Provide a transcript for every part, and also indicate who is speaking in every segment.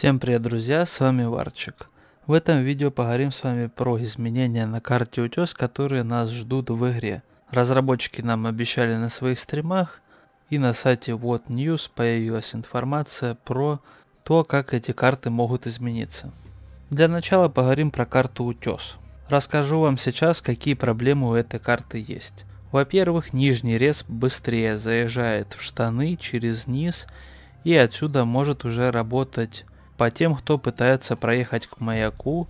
Speaker 1: Всем привет, друзья, с вами Варчик. В этом видео поговорим с вами про изменения на карте Утес, которые нас ждут в игре. Разработчики нам обещали на своих стримах, и на сайте What News появилась информация про то, как эти карты могут измениться. Для начала поговорим про карту Утес. Расскажу вам сейчас, какие проблемы у этой карты есть. Во-первых, нижний рез быстрее заезжает в штаны через низ и отсюда может уже работать по тем, кто пытается проехать к маяку,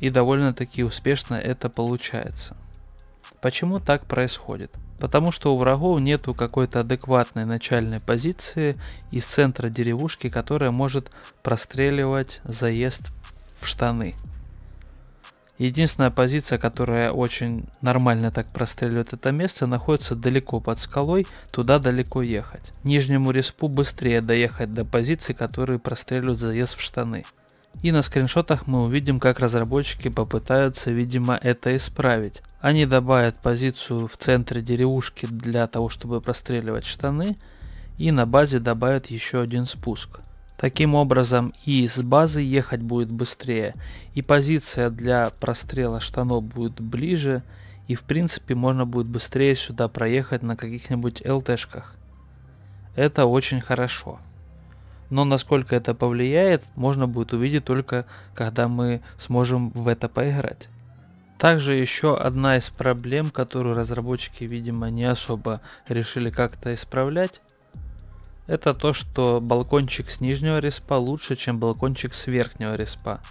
Speaker 1: и довольно-таки успешно это получается. Почему так происходит? Потому что у врагов нету какой-то адекватной начальной позиции из центра деревушки, которая может простреливать заезд в штаны. Единственная позиция, которая очень нормально так простреливает это место, находится далеко под скалой, туда далеко ехать. Нижнему респу быстрее доехать до позиции, которые простреливают заезд в штаны. И на скриншотах мы увидим, как разработчики попытаются, видимо, это исправить. Они добавят позицию в центре деревушки для того, чтобы простреливать штаны, и на базе добавят еще один спуск. Таким образом и с базы ехать будет быстрее, и позиция для прострела штанов будет ближе, и в принципе можно будет быстрее сюда проехать на каких-нибудь ЛТшках. Это очень хорошо. Но насколько это повлияет, можно будет увидеть только когда мы сможем в это поиграть. Также еще одна из проблем, которую разработчики, видимо, не особо решили как-то исправлять, это то, что балкончик с нижнего респа лучше, чем балкончик с верхнего респа.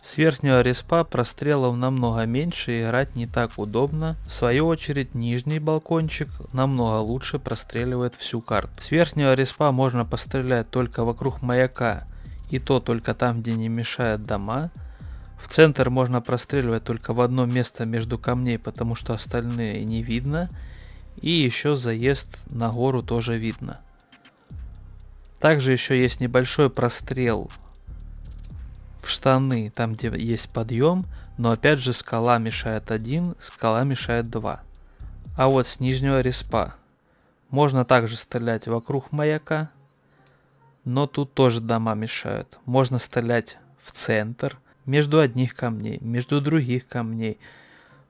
Speaker 1: С верхнего респа прострелов намного меньше и играть не так удобно. В свою очередь нижний балкончик намного лучше простреливает всю карту. С верхнего респа можно пострелять только вокруг маяка и то только там, где не мешают дома. В центр можно простреливать только в одно место между камней, потому что остальные не видно. И еще заезд на гору тоже видно. Также еще есть небольшой прострел в штаны, там где есть подъем, но опять же скала мешает один, скала мешает два. А вот с нижнего респа можно также стрелять вокруг маяка, но тут тоже дома мешают. Можно стрелять в центр, между одних камней, между других камней.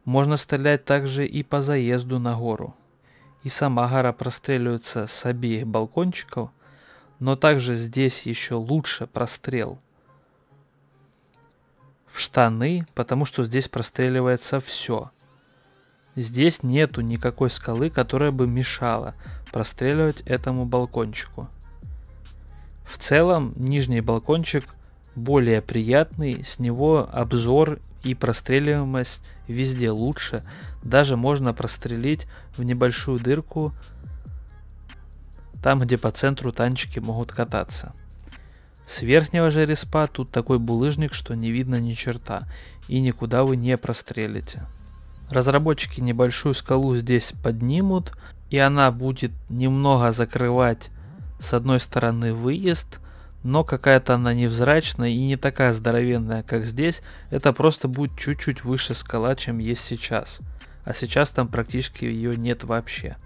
Speaker 1: Можно стрелять также и по заезду на гору. И сама гора простреливается с обеих балкончиков – но также здесь еще лучше прострел. В штаны, потому что здесь простреливается все. Здесь нету никакой скалы, которая бы мешала простреливать этому балкончику. В целом, нижний балкончик более приятный, с него обзор и простреливаемость везде лучше. Даже можно прострелить в небольшую дырку там, где по центру танчики могут кататься. С верхнего же респа тут такой булыжник, что не видно ни черта, и никуда вы не прострелите. Разработчики небольшую скалу здесь поднимут, и она будет немного закрывать с одной стороны выезд, но какая-то она невзрачная и не такая здоровенная, как здесь, это просто будет чуть-чуть выше скала, чем есть сейчас. А сейчас там практически ее нет вообще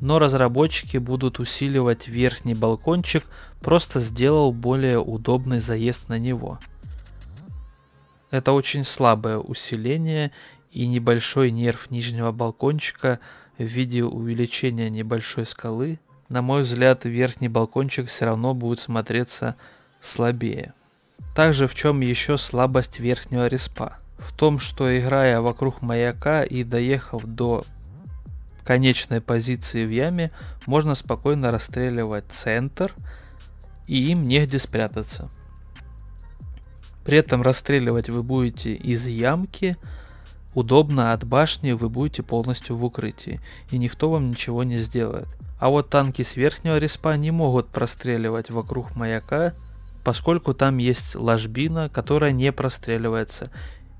Speaker 1: но разработчики будут усиливать верхний балкончик, просто сделал более удобный заезд на него. Это очень слабое усиление и небольшой нерв нижнего балкончика в виде увеличения небольшой скалы. На мой взгляд, верхний балкончик все равно будет смотреться слабее. Также в чем еще слабость верхнего респа? В том, что играя вокруг маяка и доехав до конечной позиции в яме можно спокойно расстреливать центр, и им негде спрятаться. При этом расстреливать вы будете из ямки, удобно от башни вы будете полностью в укрытии, и никто вам ничего не сделает. А вот танки с верхнего респа не могут простреливать вокруг маяка, поскольку там есть ложбина, которая не простреливается,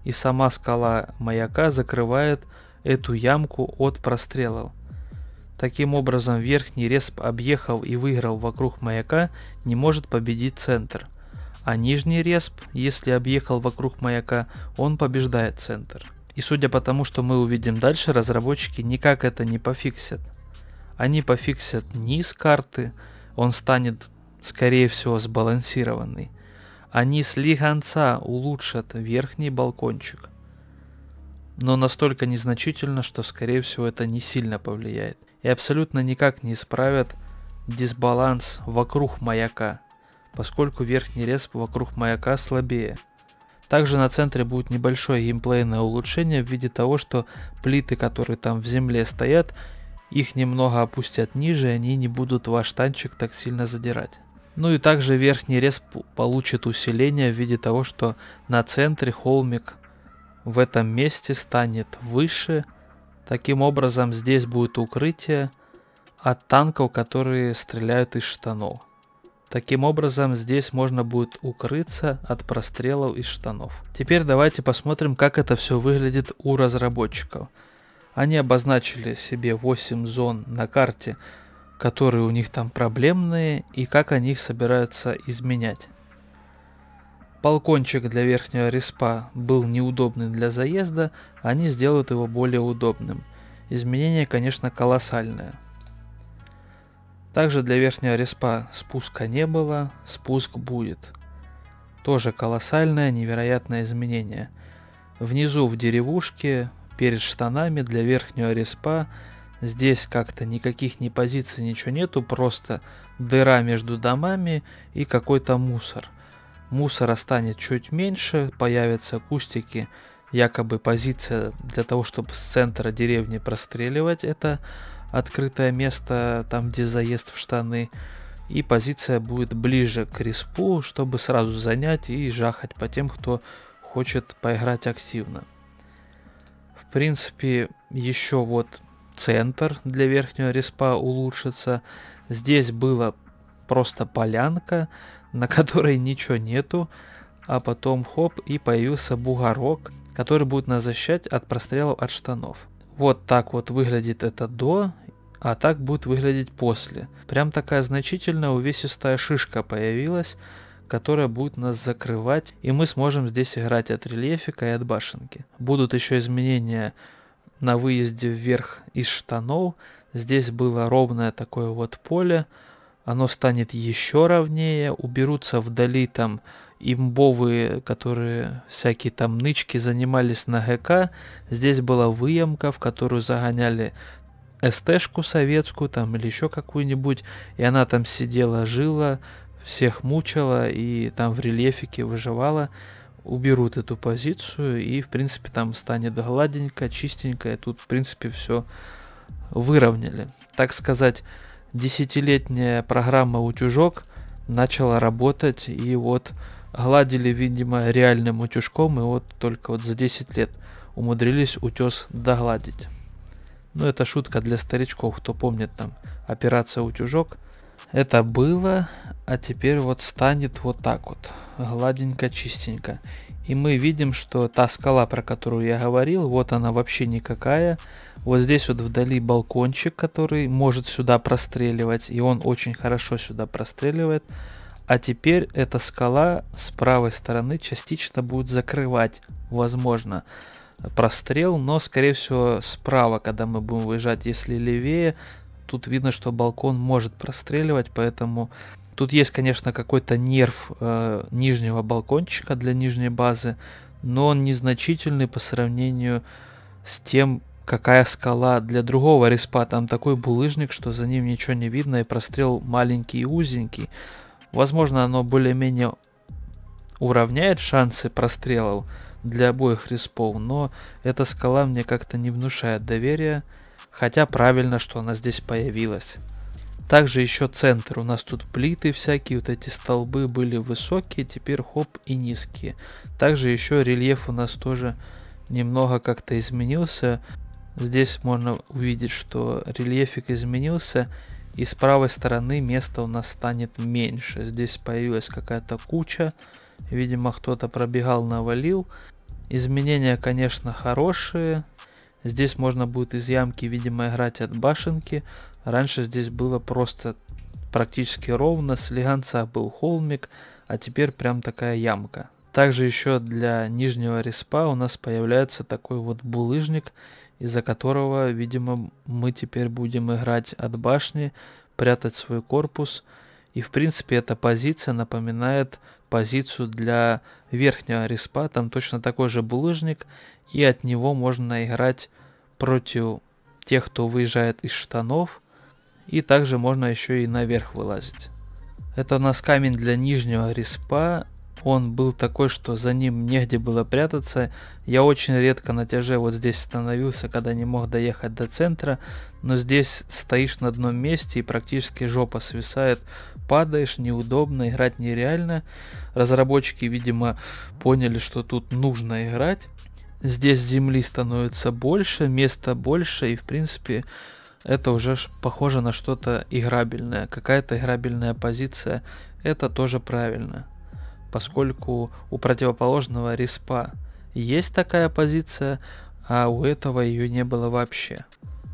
Speaker 1: и сама скала маяка закрывает эту ямку от прострелов. Таким образом, верхний респ объехал и выиграл вокруг маяка, не может победить центр. А нижний респ, если объехал вокруг маяка, он побеждает центр. И судя по тому, что мы увидим дальше, разработчики никак это не пофиксят. Они пофиксят низ карты, он станет, скорее всего, сбалансированный. Они слегонца улучшат верхний балкончик – но настолько незначительно, что скорее всего это не сильно повлияет. И абсолютно никак не исправят дисбаланс вокруг маяка, поскольку верхний респ вокруг маяка слабее. Также на центре будет небольшое геймплейное улучшение в виде того, что плиты, которые там в земле стоят, их немного опустят ниже, и они не будут ваш танчик так сильно задирать. Ну и также верхний рез получит усиление в виде того, что на центре холмик в этом месте станет выше. Таким образом, здесь будет укрытие от танков, которые стреляют из штанов. Таким образом, здесь можно будет укрыться от прострелов из штанов. Теперь давайте посмотрим, как это все выглядит у разработчиков. Они обозначили себе 8 зон на карте, которые у них там проблемные, и как они их собираются изменять. Полкончик для верхнего респа был неудобный для заезда, они сделают его более удобным. Изменение, конечно, колоссальное. Также для верхнего респа спуска не было, спуск будет. Тоже колоссальное, невероятное изменение. Внизу в деревушке, перед штанами для верхнего респа, здесь как-то никаких ни позиций, ничего нету, просто дыра между домами и какой-то мусор – мусора станет чуть меньше, появятся кустики, якобы позиция для того, чтобы с центра деревни простреливать это открытое место, там где заезд в штаны, и позиция будет ближе к респу, чтобы сразу занять и жахать по тем, кто хочет поиграть активно. В принципе, еще вот центр для верхнего респа улучшится. Здесь было просто полянка, на которой ничего нету, а потом хоп, и появился бугорок, который будет нас защищать от прострелов от штанов. Вот так вот выглядит это до, а так будет выглядеть после. Прям такая значительная увесистая шишка появилась, которая будет нас закрывать, и мы сможем здесь играть от рельефика и от башенки. Будут еще изменения на выезде вверх из штанов. Здесь было ровное такое вот поле, оно станет еще ровнее, уберутся вдали там имбовые, которые всякие там нычки занимались на ГК. Здесь была выемка, в которую загоняли СТшку советскую там или еще какую-нибудь, и она там сидела, жила, всех мучала и там в рельефике выживала, уберут эту позицию и в принципе там станет гладенько, чистенько, и тут в принципе все выровняли. Так сказать, десятилетняя программа «Утюжок» начала работать, и вот гладили, видимо, реальным утюжком, и вот только вот за 10 лет умудрились утес догладить. Ну, это шутка для старичков, кто помнит там операция «Утюжок». Это было, а теперь вот станет вот так вот, гладенько, чистенько. И мы видим, что та скала, про которую я говорил, вот она вообще никакая. Вот здесь вот вдали балкончик, который может сюда простреливать, и он очень хорошо сюда простреливает. А теперь эта скала с правой стороны частично будет закрывать, возможно, прострел, но, скорее всего, справа, когда мы будем выезжать, если левее, тут видно, что балкон может простреливать, поэтому Тут есть, конечно, какой-то нерв э, нижнего балкончика для нижней базы, но он незначительный по сравнению с тем, какая скала для другого респа. Там такой булыжник, что за ним ничего не видно и прострел маленький и узенький. Возможно, оно более-менее уравняет шансы прострелов для обоих респов, но эта скала мне как-то не внушает доверия, хотя правильно, что она здесь появилась. Также еще центр. У нас тут плиты всякие, вот эти столбы были высокие, теперь хоп и низкие. Также еще рельеф у нас тоже немного как-то изменился. Здесь можно увидеть, что рельефик изменился, и с правой стороны места у нас станет меньше. Здесь появилась какая-то куча, видимо кто-то пробегал, навалил. Изменения, конечно, хорошие. Здесь можно будет из ямки, видимо, играть от башенки. Раньше здесь было просто практически ровно, с лиганца был холмик, а теперь прям такая ямка. Также еще для нижнего респа у нас появляется такой вот булыжник, из-за которого, видимо, мы теперь будем играть от башни, прятать свой корпус. И, в принципе, эта позиция напоминает позицию для верхнего респа. Там точно такой же булыжник, и от него можно играть против тех, кто выезжает из штанов – и также можно еще и наверх вылазить. Это у нас камень для нижнего респа. Он был такой, что за ним негде было прятаться. Я очень редко на тяже вот здесь становился, когда не мог доехать до центра. Но здесь стоишь на одном месте и практически жопа свисает. Падаешь, неудобно, играть нереально. Разработчики, видимо, поняли, что тут нужно играть. Здесь земли становится больше, места больше и в принципе это уже похоже на что-то играбельное, какая-то играбельная позиция, это тоже правильно, поскольку у противоположного респа есть такая позиция, а у этого ее не было вообще.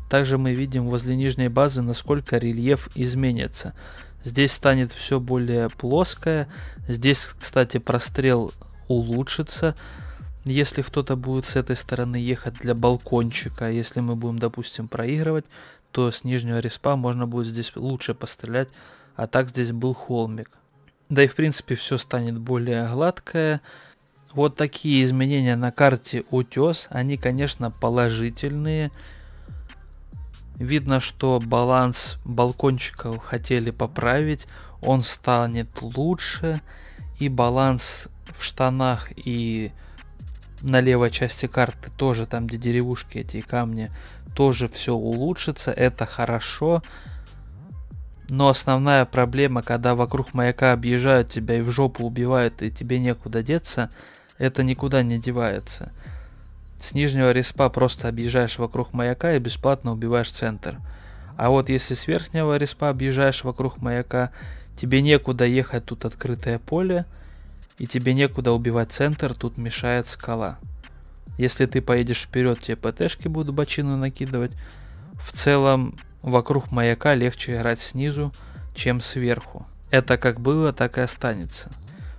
Speaker 1: Также мы видим возле нижней базы, насколько рельеф изменится. Здесь станет все более плоское, здесь, кстати, прострел улучшится, если кто-то будет с этой стороны ехать для балкончика, если мы будем, допустим, проигрывать, то с нижнего респа можно будет здесь лучше пострелять, а так здесь был холмик. Да и в принципе все станет более гладкое. Вот такие изменения на карте утес, они конечно положительные. Видно, что баланс балкончиков хотели поправить, он станет лучше, и баланс в штанах и на левой части карты тоже, там где деревушки эти и камни, тоже все улучшится, это хорошо. Но основная проблема, когда вокруг маяка объезжают тебя и в жопу убивают, и тебе некуда деться, это никуда не девается. С нижнего респа просто объезжаешь вокруг маяка и бесплатно убиваешь центр. А вот если с верхнего респа объезжаешь вокруг маяка, тебе некуда ехать, тут открытое поле – и тебе некуда убивать центр, тут мешает скала. Если ты поедешь вперед, тебе ПТшки будут бочину накидывать. В целом, вокруг маяка легче играть снизу, чем сверху. Это как было, так и останется.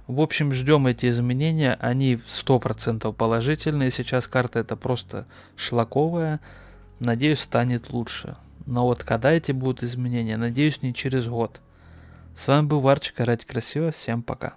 Speaker 1: В общем, ждем эти изменения, они 100% положительные, сейчас карта это просто шлаковая, надеюсь станет лучше. Но вот когда эти будут изменения, надеюсь не через год. С вами был Варчик, играть красиво, всем пока.